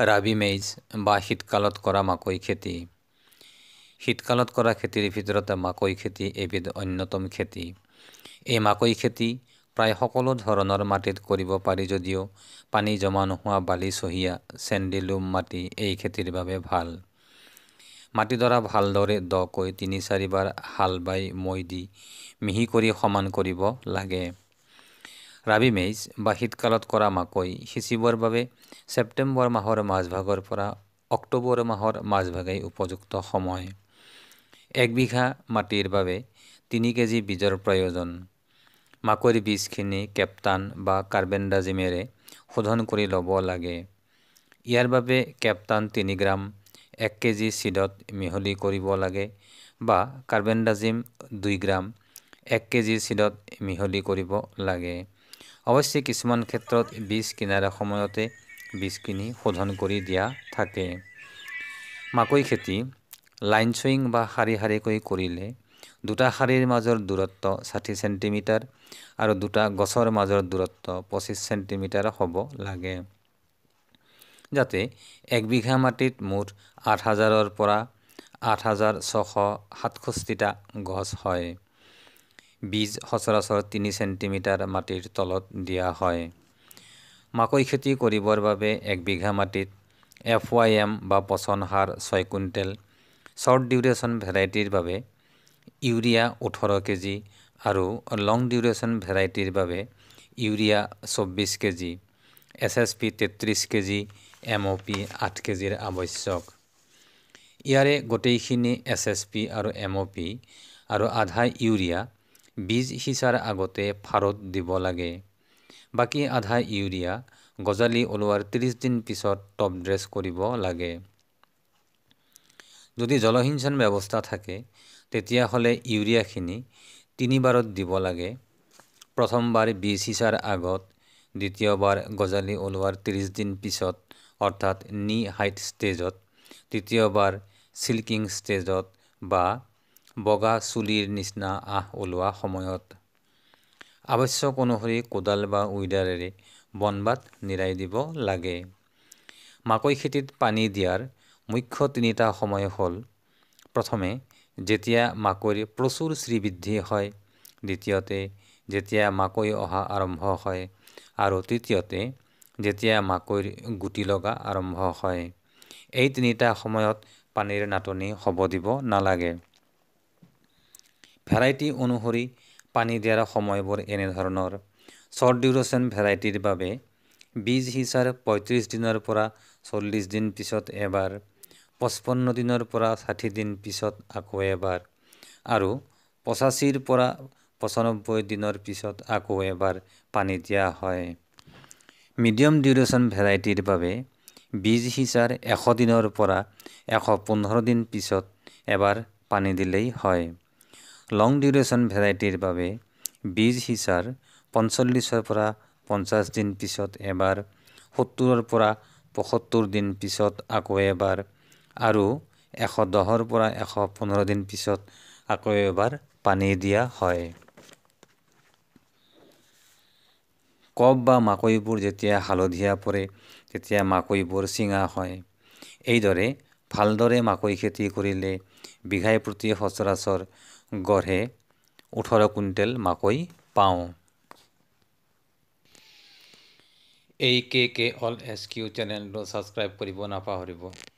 ৰাবি মেজ বা শীতকালত কৰা মাকৈ খেতি শীতকালত কৰা খেতিৰ ভিতৰতে মাকৈ খেতি এবিধ অন্যতম খেতি এই মাকৈ খেতি প্ৰায় সকলো ধৰণৰ মাটিত কৰিব পাৰি যদিও পানী জমা নোহোৱা বালিচহীয়া চেণ্ডিলুম মাটি এই খেতিৰ বাবে ভাল মাটিডৰা ভালদৰে দকৈ তিনি চাৰিবাৰ হাল বাই মৈ দি মিহি কৰি সমান কৰিব লাগে ৰাবি মেজ বা শীতকালত কৰা মাকৈ সিঁচিবৰ বাবে ছেপ্টেম্বৰ মাহৰ মাজভাগৰ পৰা অক্টোবৰ মাহৰ মাজভাগেই উপযুক্ত সময় একবিঘা মাটিৰ বাবে তিনি কেজি বীজৰ প্ৰয়োজন মাকৈৰ বীজখিনি কেপ্টান বা কাৰ্বেণ্ডাজিমেৰে শোধন কৰি ল'ব লাগে ইয়াৰ বাবে কেপ্টান তিনি গ্ৰাম এক কেজি চিডত মিহলি কৰিব লাগে বা কাৰ্বেণ্ডাজিম দুই গ্ৰাম এক কেজি চিডত মিহলি কৰিব লাগে অৱশ্যে কিছুমান ক্ষেত্ৰত বীজ কিনাৰ সময়তে বীজ কিনি শোধন কৰি দিয়া থাকে মাকৈ খেতি লাইন চুইং বা শাৰী শাৰীকৈ কৰিলে দুটা শাৰীৰ মাজৰ দূৰত্ব ষাঠি চেণ্টিমিটাৰ আৰু দুটা গছৰ মাজৰ দূৰত্ব পঁচিছ চেণ্টিমিটাৰ হ'ব লাগে যাতে এক বিঘা মাটিত মুঠ আঠ হাজাৰৰ পৰা আঠ হাজাৰ ছশ সাতষষ্ঠিটা গছ হয় বীজ সচৰাচৰ তিনি চেণ্টিমিটাৰ মাটিৰ তলত দিয়া হয় মাকৈ খেতি কৰিবৰ বাবে এক বিঘা মাটিত এফ ৱাই এম বা পচন সাৰ ছয় কুইণ্টেল শ্বৰ্ট ডিউৰেশ্যন ভেৰাইটিৰ বাবে ইউৰিয়া ওঠৰ কেজি আৰু লং ডিউৰেশ্যন ভেৰাইটিৰ বাবে ইউৰিয়া চৌব্বিছ কেজি এছ এছ পি তেত্ৰিছ কেজি এম অ' পি আঠ কেজিৰ আৱশ্যক ইয়াৰে গোটেইখিনি এছ এছ পি আৰু এম অ' পি আৰু আধা ইউৰিয়া বীজ সিঁচাৰ আগতে ফাৰত দিব লাগে বাকী আধা ইউৰিয়া গজালি ওলোৱাৰ ত্ৰিছ দিন পিছত টপ ড্ৰেছ কৰিব লাগে যদি জলসিঞ্চন ব্যৱস্থা থাকে তেতিয়াহ'লে ইউৰিয়াখিনি তিনিবাৰত দিব লাগে প্ৰথমবাৰ বীজ সিঁচাৰ আগত দ্বিতীয়বাৰ গজালি ওলোৱাৰ ত্ৰিছ দিন পিছত অৰ্থাৎ নি হাইট ষ্টেজত তৃতীয়বাৰ চিল্কিং ষ্টেজত বা বগা চুলিৰ নিচিনা আহ ওলোৱা সময়ত আৱশ্যক অনুসৰি কোদাল বা উইডাৰেৰে বনবাত নিৰাই দিব লাগে মাকৈ খেতিত পানী দিয়াৰ মুখ্য তিনিটা সময় হ'ল প্ৰথমে যেতিয়া মাকৈৰ প্ৰচুৰ শ্ৰীবৃদ্ধি হয় দ্বিতীয়তে যেতিয়া মাকৈ অহা আৰম্ভ হয় আৰু তৃতীয়তে যেতিয়া মাকৈৰ গুটি লগা আৰম্ভ হয় এই তিনিটা সময়ত পানীৰ নাটনি হ'ব দিব নালাগে ভেৰাইটি অনুসৰি পানী দিয়াৰ সময়বোৰ এনেধৰণৰ শ্বৰ্ট ডিউৰেশ্যন ভেৰাইটিৰ বাবে বীজ সিঁচাৰ পঁয়ত্ৰিছ দিনৰ পৰা চল্লিছ দিন পিছত এবাৰ পঁচপন্ন দিনৰ পৰা ষাঠি দিন পিছত আকৌ এবাৰ আৰু পঁচাশীৰ পৰা পঁচানব্বৈ দিনৰ পিছত আকৌ এবাৰ পানী দিয়া হয় মিডিয়াম ডিউৰেশ্যন ভেৰাইটিৰ বাবে বীজ সিঁচাৰ এশ দিনৰ পৰা এশ পোন্ধৰ দিন পিছত এবাৰ পানী দিলেই হয় লং ডিউৰেশ্যন ভেৰাইটিৰ বাবে বীজ সিঁচাৰ পঞ্চল্লিছৰ পৰা পঞ্চাছ দিন পিছত এবাৰ সত্তৰৰ পৰা পয়সত্তৰ দিন পিছত আকৌ এবাৰ আৰু এশ দহৰ পৰা এশ পোন্ধৰ দিন পিছত আকৌ এবাৰ পানী দিয়া হয় কপ বা মাকৈবোৰ যেতিয়া হালধীয়া পৰে তেতিয়া মাকৈবোৰ চিঙা হয় এইদৰে ভালদৰে মাকৈ খেতি কৰিলে বিঘাই প্ৰতি সচৰাচৰ গঢ়ে ওঠৰ কুইণ্টেল মাকৈ পাওঁ এই K K all S Q চেনেলটো ছাবস্ক্ৰাইব কৰিব নাপাহৰিব